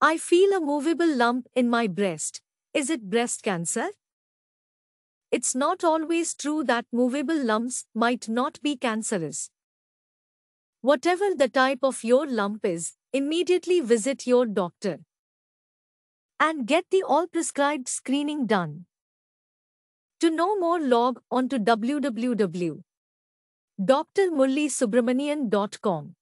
I feel a movable lump in my breast. Is it breast cancer? It's not always true that movable lumps might not be cancerous. Whatever the type of your lump is, immediately visit your doctor and get the all prescribed screening done. To know more log on to www.drmurlisubramanian.com.